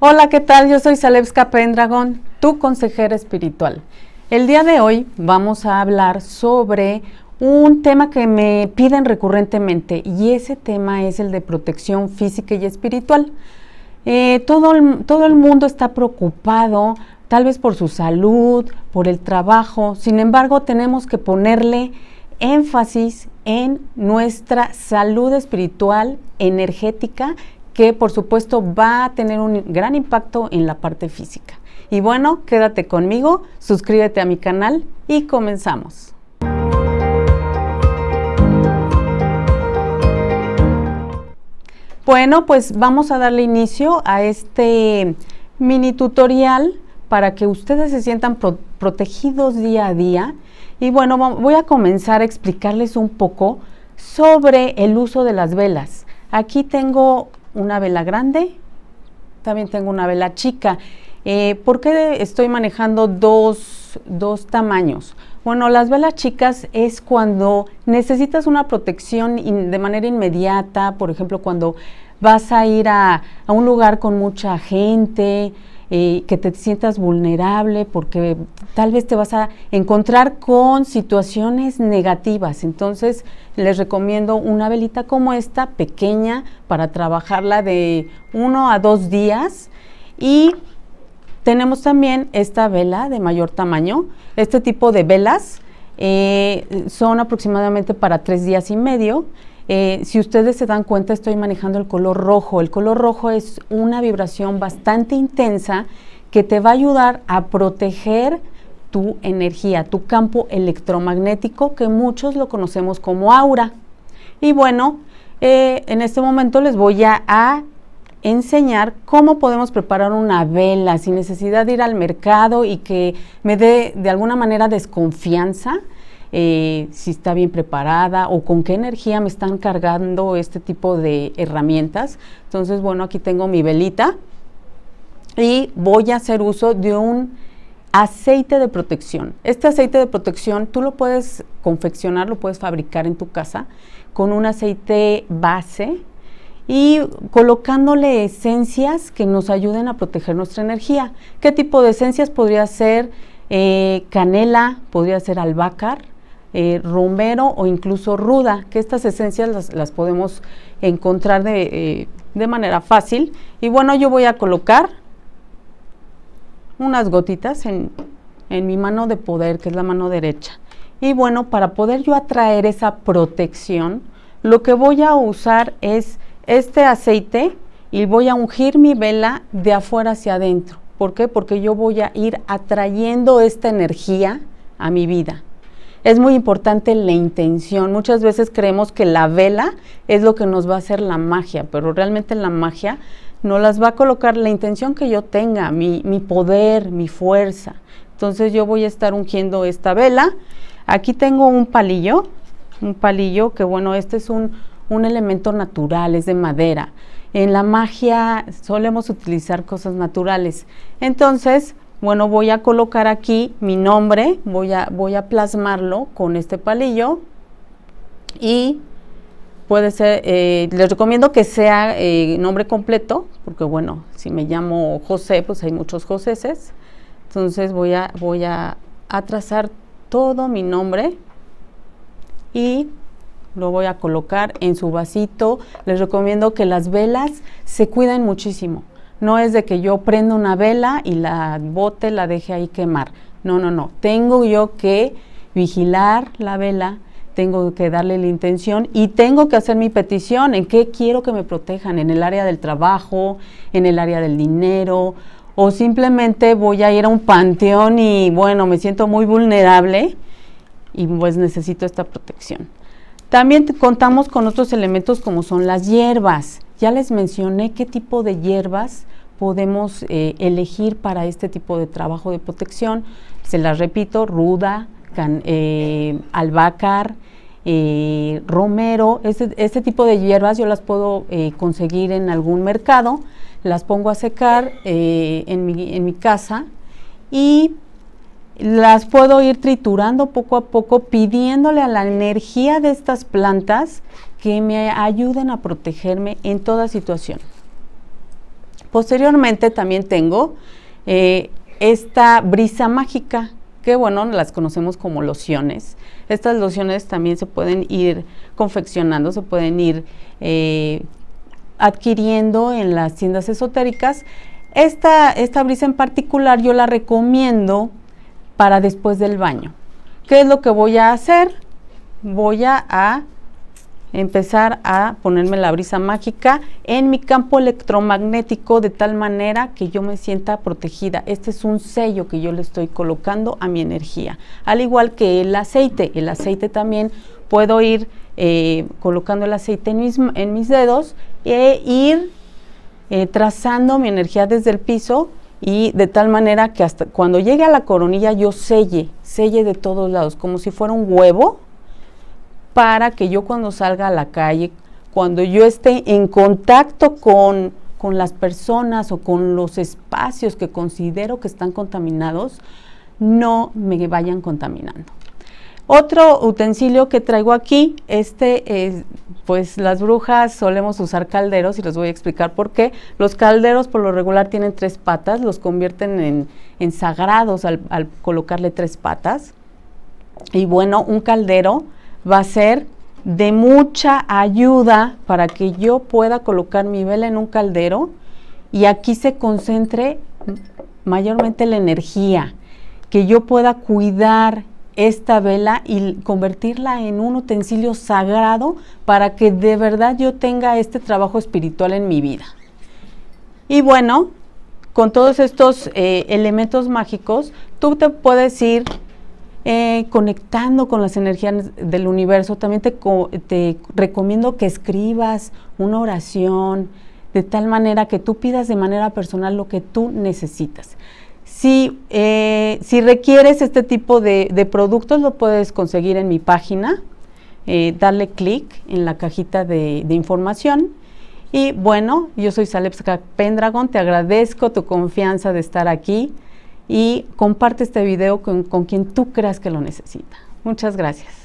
Hola, ¿qué tal? Yo soy Salevska Pendragón, tu consejera espiritual. El día de hoy vamos a hablar sobre un tema que me piden recurrentemente y ese tema es el de protección física y espiritual. Eh, todo, todo el mundo está preocupado, tal vez por su salud, por el trabajo, sin embargo tenemos que ponerle énfasis en nuestra salud espiritual, energética que por supuesto va a tener un gran impacto en la parte física. Y bueno, quédate conmigo, suscríbete a mi canal y comenzamos. Bueno, pues vamos a darle inicio a este mini tutorial para que ustedes se sientan protegidos día a día. Y bueno, voy a comenzar a explicarles un poco sobre el uso de las velas. Aquí tengo una vela grande, también tengo una vela chica. Eh, ¿Por qué estoy manejando dos, dos tamaños? Bueno, las velas chicas es cuando necesitas una protección de manera inmediata, por ejemplo, cuando vas a ir a un lugar con mucha gente, eh, que te sientas vulnerable, porque tal vez te vas a encontrar con situaciones negativas. Entonces, les recomiendo una velita como esta, pequeña, para trabajarla de uno a dos días. Y tenemos también esta vela de mayor tamaño. Este tipo de velas eh, son aproximadamente para tres días y medio. Eh, si ustedes se dan cuenta, estoy manejando el color rojo. El color rojo es una vibración bastante intensa que te va a ayudar a proteger tu energía, tu campo electromagnético, que muchos lo conocemos como aura. Y bueno, eh, en este momento les voy a enseñar cómo podemos preparar una vela sin necesidad de ir al mercado y que me dé de alguna manera desconfianza eh, si está bien preparada o con qué energía me están cargando este tipo de herramientas. Entonces, bueno, aquí tengo mi velita y voy a hacer uso de un aceite de protección. Este aceite de protección tú lo puedes confeccionar, lo puedes fabricar en tu casa con un aceite base y colocándole esencias que nos ayuden a proteger nuestra energía. ¿Qué tipo de esencias podría ser? Eh, canela, podría ser albácar, eh, romero o incluso ruda, que estas esencias las, podemos encontrar eh, de, manera fácil. Y bueno, yo voy a colocar unas gotitas en, en mi mano de poder, que es la mano derecha. Y bueno, para poder yo atraer esa protección, lo que voy a usar es este aceite y voy a ungir mi vela de afuera hacia adentro. ¿Por qué? Porque yo voy a ir atrayendo esta energía a mi vida. Es muy importante la intención. Muchas veces creemos que la vela es lo que nos va a hacer la magia, pero realmente la magia no las va a colocar la intención que yo tenga, mi, mi poder, mi fuerza. Entonces yo voy a estar ungiendo esta vela. Aquí tengo un palillo, un palillo que bueno, este es un un elemento natural, es de madera. En la magia solemos utilizar cosas naturales. Entonces, bueno, voy a colocar aquí mi nombre, voy a, voy a plasmarlo con este palillo y puede ser, eh, les recomiendo que sea eh, nombre completo, porque bueno, si me llamo José, pues hay muchos Joseces Entonces voy a, voy a, a trazar todo mi nombre y lo voy a colocar en su vasito. Les recomiendo que las velas se cuiden muchísimo. No es de que yo prenda una vela y la bote, la deje ahí quemar. No, no, no. Tengo yo que vigilar la vela, tengo que darle la intención y tengo que hacer mi petición en qué quiero que me protejan, en el área del trabajo, en el área del dinero, o simplemente voy a ir a un panteón y bueno, me siento muy vulnerable y pues necesito esta protección. También contamos con otros elementos como son las hierbas. Ya les mencioné qué tipo de hierbas podemos eh, elegir para este tipo de trabajo de protección. Se las repito, ruda, can, eh, eh, romero, este, este, tipo de hierbas yo las puedo conseguir en algún mercado, las pongo a secar en mi, en mi casa y las puedo ir triturando poco a poco, pidiéndole a la energía de estas plantas que me ayuden a protegerme en toda situación. Posteriormente también tengo eh, esta brisa mágica, que bueno, las conocemos como lociones. Estas lociones también se pueden ir confeccionando, se pueden ir eh, adquiriendo en las tiendas esotéricas. esta brisa en particular yo la recomiendo para después del baño. ¿Qué es lo que voy a hacer? Voy a, empezar a ponerme la brisa mágica en mi campo electromagnético de tal manera que yo me sienta protegida. Este es un sello que yo le estoy colocando a mi energía. Al igual que el aceite, el aceite también puedo ir eh, colocando el aceite en mis, dedos e ir eh, trazando mi energía desde el piso y de tal manera que hasta cuando llegue a la coronilla yo selle, selle de todos lados, como si fuera un huevo, para que yo cuando salga a la calle, cuando yo esté en contacto con, con las personas o con los espacios que considero que están contaminados, no me vayan contaminando. Otro utensilio que traigo aquí, este, es, pues las brujas solemos usar calderos y les voy a explicar por qué. Los calderos por lo regular tienen tres patas, los convierten en, sagrados al colocarle tres patas. Y bueno, un caldero va a ser de mucha ayuda para que yo pueda colocar mi vela en un caldero y aquí se concentre mayormente la energía, que yo pueda cuidar esta vela y convertirla en un utensilio sagrado para que de verdad yo tenga este trabajo espiritual en mi vida. Y bueno, con todos estos eh, elementos mágicos, tú te puedes ir eh, conectando con las energías del universo. También te, te recomiendo que escribas una oración de tal manera que tú pidas de manera personal lo que tú necesitas. Eh, si, requieres este tipo de, productos, lo puedes conseguir en mi página, eh, Dale clic en la cajita de, información. Y bueno, yo soy Salepska Pendragon, te agradezco tu confianza de estar aquí y comparte este video con quien tú creas que lo necesita. Muchas gracias.